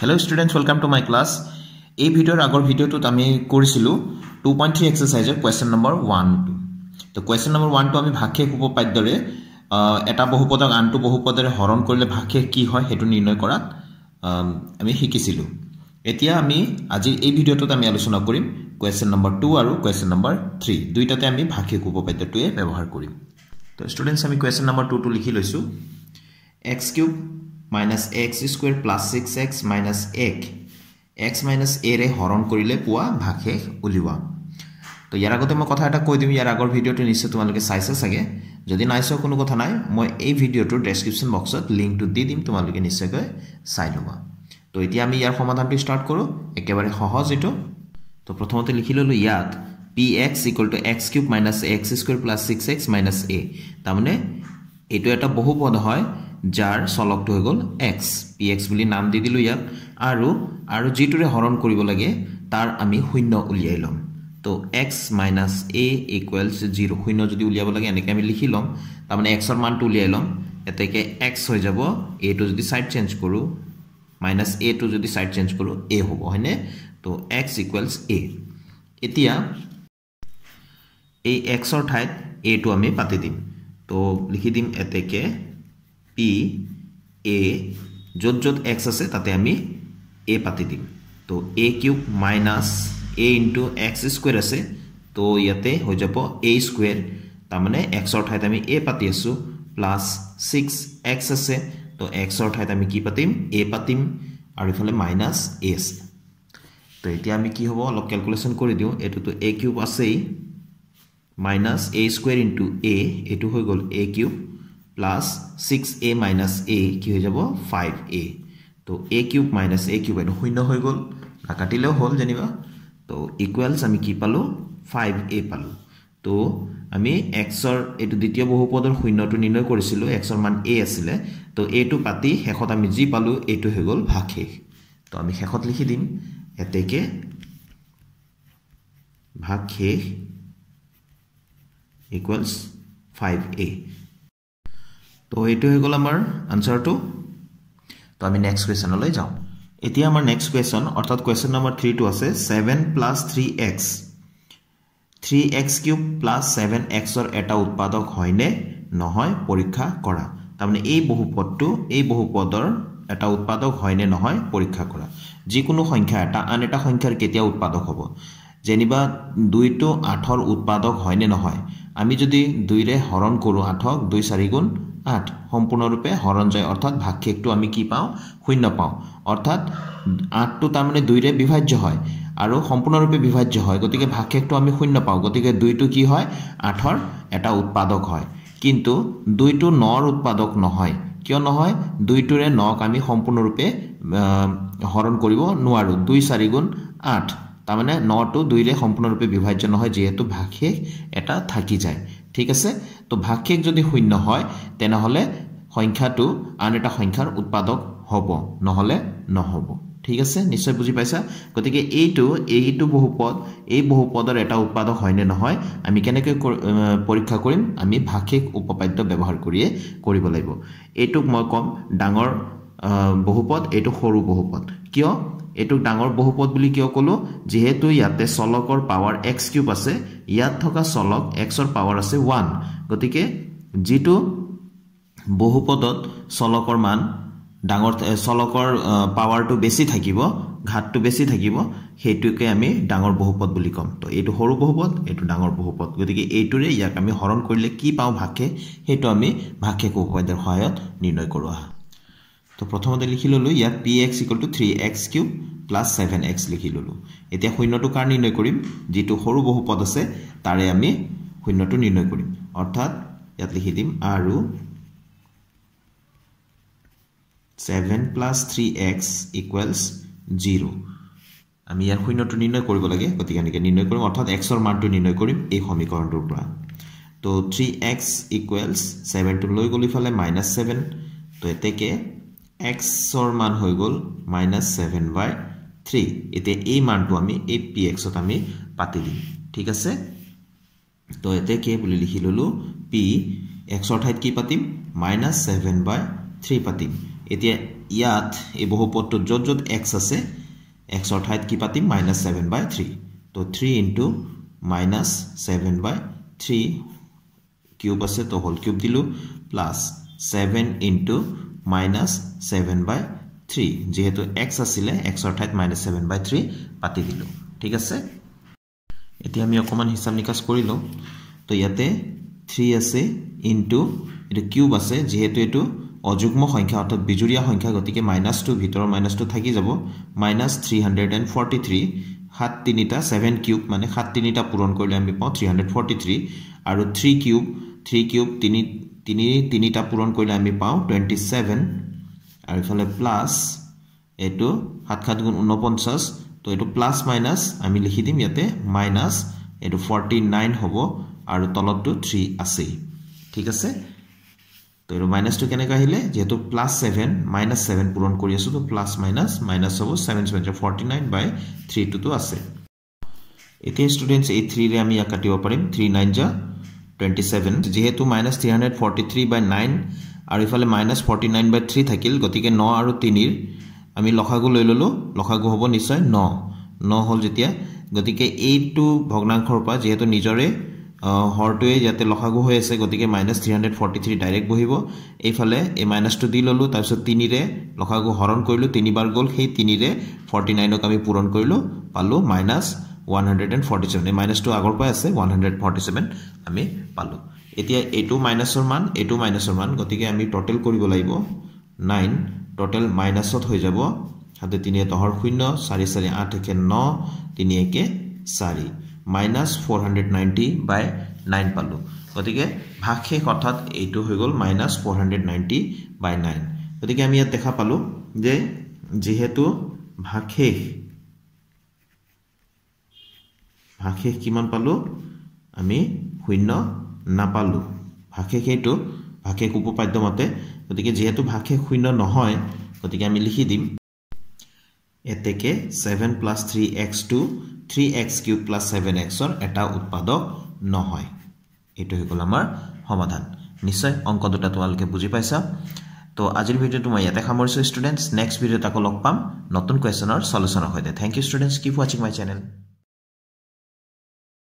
hello' students welcome to my class এই ভিডিঅ'ৰ আগৰ ভিডিঅ'টোত আমি কৰিছিলোঁ টু পইণ্ট থ্ৰী এক্সাৰচাইজৰ কুৱেশ্যন নম্বৰ ওৱানটো তো কুৱেশ্যন নম্বৰ ওৱানটো আমি ভাষেক উপপাদ্যৰে এটা বহুপদক আনটো বহুপদেৰে হৰণ কৰিলে ভাষেক কি হয় সেইটো নিৰ্ণয় কৰাত আমি শিকিছিলোঁ এতিয়া আমি আজিৰ এই ভিডিঅ'টোত আমি আলোচনা কৰিম কুৱেশ্যন নম্বৰ টু আৰু কুৱেশ্যন নম্বৰ থ্ৰী দুয়োটাতে আমি ভাষিক উপপাদ্যটোৱে ব্যৱহাৰ কৰিম তো ষ্টুডেণ্টছ আমি কুৱেশ্যন নম্বৰ টুটো লিখি লৈছোঁ x cube minus x square plus six x minus এক এক্স মাইনাছ এৰে হৰণ কৰিলে পোৱা ভাগশেষ উলিওৱা তো ইয়াৰ আগতে মই কথা এটা কৈ দিওঁ ইয়াৰ আগৰ ভিডিঅ'টো নিশ্চয় তোমালোকে চাইছা চাগে যদি নাই চোৱা কোনো কথা নাই মই এই ভিডিঅ'টোৰ ডেছক্ৰিপশ্যন বক্সত লিংকটো দি দিম তোমালোকে নিশ্চয়কৈ চাই ল'বা তো এতিয়া আমি ইয়াৰ সমাধানটো ষ্টাৰ্ট কৰোঁ একেবাৰে সহজ এইটো তো প্ৰথমতে লিখি ল'লোঁ ইয়াত p x equal to x cube minus x square plus six x minus a তাৰমানে এইটো এটা বহুপদ হয় যাৰ চলকটো হৈ গ'ল এক্স পি এক্স বুলি নাম দি দিলোঁ ইয়াক আৰু আৰু যিটোৰে হৰণ কৰিব লাগে তাৰ আমি শূন্য উলিয়াই ল'ম তো x minus a equals zero' শূন্য যদি উলিয়াব লাগে এনেকৈ আমি লিখি ল'ম তাৰমানে এক্সৰ মানটো উলিয়াই ল'ম এতেকে এক্স হৈ যাব এইটো যদি ছাইড চেঞ্জ কৰোঁ মাইনাছ এটো যদি ছাইড চেঞ্জ কৰোঁ এ হ'ব হয়নে তো এক্স ইকুৱেলছ এ এতিয়া এই এক্সৰ ঠাইত এইটো আমি পাতি দিম তো লিখি দিম এতেকে পি এ য'ত য'ত এক্স আছে তাতে আমি এ পাতি দিম তো a cube minus a into x square আছে তো ইয়াতে হৈ যাব এ স্কুৱেৰ তাৰমানে এক্সৰ ঠাইত আমি এ পাতি আছোঁ প্লাছ ছিক্স এক্স আছে তো এক্সৰ ঠাইত আমি কি পাতিম এ পাতিম আৰু ইফালে মাইনাছ এ আছে তো এতিয়া আমি কি হ'ব অলপ কেলকুলেশ্যন কৰি দিওঁ এইটোতো এ কিউব আছেই minus a square into a এইটো হৈ গ'ল a cube plus six a minus a কি হৈ যাব ফাইভ এ তো a cube minus a cube এইটো শূন্য হৈ গ'ল নাকাটিলেও হ'ল যেনিবা তো ইকুৱেলছ আমি কি পালোঁ ফাইভ এ পালোঁ তো আমি এক্সৰ এইটো দ্বিতীয় বহুপদৰ শূন্যটো নিৰ্ণয় কৰিছিলোঁ এক্সৰ মান এ আছিলে তো এইটো পাতি শেষত আমি যি পালোঁ এইটো হৈ গ'ল ভাগশেষ তো আমি শেষত লিখি দিম এতেকে ভাগশেষ ইকুৱেলছ ফাইভ এ তো এইটো হৈ গ'ল আমাৰ আনচাৰটো তো আমি নেক্সট কুৱেশ্যনলৈ যাওঁ এতিয়া আমাৰ নেক্সট কুৱেশ্যন অৰ্থাৎ কুৱেশ্যন নম্বৰ থ্ৰীটো আছে seven plus three x three x cube plus seven এক্সৰ এটা উৎপাদক হয়নে নহয় পৰীক্ষা কৰা তাৰমানে এই বহুপদটো এই বহুপদৰ এটা উৎপাদক হয়নে নহয় পৰীক্ষা কৰা যিকোনো সংখ্যা এটা আন এটা সংখ্যাৰ কেতিয়া উৎপাদক হ'ব যেনিবা দুইটো আঠৰ উৎপাদক হয়নে নহয় আমি যদি দুইৰে হৰণ কৰোঁ আঠক দুই চাৰিগুণ আঠ সম্পূৰ্ণৰূপে হৰণ যায় অৰ্থাৎ ভাগশেষটো আমি কি পাওঁ শূন্য পাওঁ অৰ্থাৎ আঠটো তাৰমানে দুইৰে বিভাজ্য হয় আৰু সম্পূৰ্ণৰূপে বিভাজ্য হয় গতিকে ভাগশেষটো আমি শূন্য পাওঁ গতিকে দুইটো কি হয় আঠৰ এটা উৎপাদক হয় কিন্তু দুইটো নৰ উৎপাদক নহয় কিয় নহয় দুইটোৰে নক আমি সম্পূৰ্ণৰূপে হৰণ কৰিব নোৱাৰোঁ দুই চাৰিগুণ আঠ তাৰমানে নটো দুইৰে সম্পূৰ্ণৰূপে বিভাজ্য নহয় যিহেতু ভাগশেষ এটা থাকি যায় ঠিক আছে তো ভাগশেষ যদি শূন্য হয় তেনেহলে সংখ্যাটো আন এটা সংখ্যাৰ উৎপাদক হ'ব নহ'লে নহ'ব ঠিক আছে নিশ্চয় বুজি পাইছা গতিকে এইটো এইটো বহুপদ এই বহুপদৰ এটা উৎপাদক হয় নে নহয় আমি কেনেকৈ পৰীক্ষা কৰিম আমি ভাষিক উপপাদ্য ব্যৱহাৰ কৰিয়ে কৰিব লাগিব এইটোক মই ক'ম ডাঙৰ বহুপদ এইটো সৰু বহুপদ কিয় এইটোক ডাঙৰ বহুপদ বুলি কিয় ক'লোঁ যিহেতু ইয়াতে চলকৰ পাৱাৰ এক্স কিউব আছে ইয়াত থকা চলক এক্সৰ পাৱাৰ আছে ওৱান গতিকে যিটো বহুপদত চলকৰ মান ডাঙৰ চলকৰ পাৱাৰটো বেছি থাকিব ঘাটটো বেছি থাকিব সেইটোকে আমি ডাঙৰ বহুপদ বুলি ক'ম তো এইটো সৰু বহুপদ এইটো ডাঙৰ বহুপদ গতিকে এইটোৰে ইয়াক আমি হৰণ কৰিলে কি পাওঁ ভাষে সেইটো আমি ভাষে কৌপাদ্যৰ সহায়ত নিৰ্ণয় কৰোঁ আহা তো প্ৰথমতে লিখি ল'লোঁ ইয়াত p x equal to three x cube plus seven x লিখি ললোঁ এতিয়া শূন্যটো কাৰ নিৰ্ণয় কৰিম যিটো সৰু বহুপদ আছে তাৰে আমি শূন্যটো নিৰ্ণয় কৰিম অৰ্থাৎ ইয়াত লিখি দিম আৰু seven plus three x equals zero' আমি ইয়াৰ শূন্যটো নিৰ্ণয় কৰিব লাগে গতিকে এনেকৈ নিৰ্ণয় কৰিম অৰ্থাৎ এক্সৰ মানটো নিৰ্ণয় কৰিম এই সমীকৰণটোৰ পৰা তো থ্ৰী এক্স ইকুৱেলছ ছেভেনটো লৈ গ'লো ইফালে মাইনাছ ছেভেন তো এতেকে এক্সৰ মান হৈ গ'ল মাইনাছ ছেভেন বাই 3 এতে এই মানটো আমি এই px-ত আমি পাতি দিম ঠিক আছে তো এতে কি বুলি লিখি ললো p x-ৰ ঠাইত কি পাতিম -7/3 পাতিম এতিয়া ইয়াত এই বহুপদটো যত যত x আছে x-ৰ ঠাইত কি পাতিম -7/3 তো 3 -7/3 কিউব আছে তো হোল কিউব দিলো প্লাস 7 -7/3 থ্ৰী যিহেতু এক্স আছিলে এক্সৰ ঠাইত মাইনাছ ছেভেন বাই থ্ৰী পাতি দিলোঁ ঠিক আছে এতিয়া আমি অকণমান হিচাপ নিকাচ কৰি লওঁ তো ইয়াতে থ্ৰী আছে ইনটু এইটো কিউব আছে যিহেতু এইটো অযুগ্ম সংখ্যা অৰ্থাৎ বিজুৰীয়া সংখ্যা গতিকে মাইনাছ টু ভিতৰৰ মাইনাছটো থাকি যাব minus three hundred and forty three সাত তিনিটা ছেভেন কিউব মানে সাত তিনিটা পূৰণ কৰিলে আমি পাওঁ থ্ৰী হাণ্ড্ৰেড ফৰ্টি থ্ৰী আৰু থ্ৰী কিউব থ্ৰী কিউব তিনি তিনি তিনিটা পূৰণ কৰিলে আমি পাওঁ টুৱেণ্টি ছেভেন আৰু ইফালে প্লাছ এইটো সাত সাত গুণ ঊনপঞ্চাছ তো এইটো প্লাছ মাইনাছ আমি লিখি দিম ইয়াতে মাইনাছ এইটো ফৰ্টি নাইন হ'ব আৰু তলতটো থ্ৰী আছেই ঠিক আছে তো এইটো মাইনাছটো কেনেকৈ আহিলে যিহেতু প্লাছ ছেভেন মাইনাছ ছেভেন পূৰণ কৰি আছোঁ তো প্লাছ মাইনাছ মাইনাছ হ'ব seven seven forty nine by three টুটো আছে এতিয়া ষ্টুডেণ্টছ এই থ্ৰীৰে আমি ইয়াক কাটিব পাৰিম থ্ৰী নাইন জা টুৱেণ্টি ছেভেন যিহেতু minus three hundred forty three by nine আৰু ইফালে minus forty nine by three থাকিল গতিকে ন আৰু তিনিৰ আমি লখাগু লৈ ল'লোঁ লখাগু হ'ব নিশ্চয় ন ন হ'ল যেতিয়া গতিকে এইটো ভগ্নাংশৰ পৰা যিহেতু নিজৰে হৰটোৱে ইয়াতে লখাগু হৈ আছে গতিকে minus three hundred forty three direct বহিব এইফালে এই মাইনাছটো দি ল'লোঁ তাৰপিছত তিনিৰে লখাগু হৰণ কৰিলোঁ তিনিবাৰ গ'ল সেই তিনিৰে ফৰ্টি নাইনক আমি পূৰণ কৰিলোঁ পালোঁ minus one hundred and forty seven এই মাইনাছটো আগৰ পৰাই আছে ওৱান হাণ্ড্ৰেড ফৰ্টি চেভেন আমি পালোঁ এতিয়া এইটো মাইনাছৰ মান এইটো মাইনাছৰ মান গতিকে আমি টোটেল কৰিব লাগিব নাইন টোটেল মাইনাছত হৈ যাব হাতে তিনি তহৰ শূন্য চাৰি চাৰি আঠ একে ন তিনি একে চাৰি minus four hundred ninety by nine পালোঁ গতিকে ভাগশেষ অৰ্থাৎ এইটো হৈ গ'ল minus four hundred ninety by nine গতিকে আমি ইয়াত দেখা পালোঁ যে যিহেতু ভাগশেষ ভাগশেষ কিমান পালোঁ আমি শূন্য নাপালোঁ ভাষিক সেইটো ভাষিক উপপাদ্যমতে গতিকে যিহেতু ভাষিক শূন্য নহয় গতিকে আমি লিখি দিম এতেকে seven plus three x to three x cube plus seven এক্সৰ এটা উৎপাদক নহয় এইটো হৈ গ'ল আমাৰ সমাধান নিশ্চয় অংক দুটা তোমালোকে বুজি পাইছা তো আজিৰ ভিডিঅ'টো মই ইয়াতে সামৰিছোঁ ষ্টুডেণ্টছ নেক্সট ভিডিঅ'ত আকৌ লগ পাম নতুন কুৱেশ্যনৰ চলুচনৰ সৈতে থেংক ইউ ষ্টুডেণ্টছ কিপ ৱাচিং মাই চেনেল